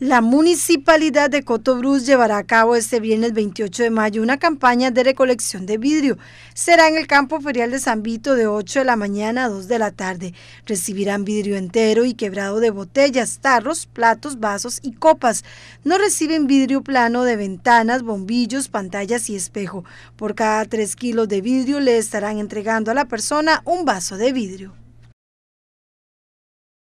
La municipalidad de Cotobruz llevará a cabo este viernes 28 de mayo una campaña de recolección de vidrio. Será en el campo ferial de San Vito de 8 de la mañana a 2 de la tarde. Recibirán vidrio entero y quebrado de botellas, tarros, platos, vasos y copas. No reciben vidrio plano de ventanas, bombillos, pantallas y espejo. Por cada 3 kilos de vidrio le estarán entregando a la persona un vaso de vidrio.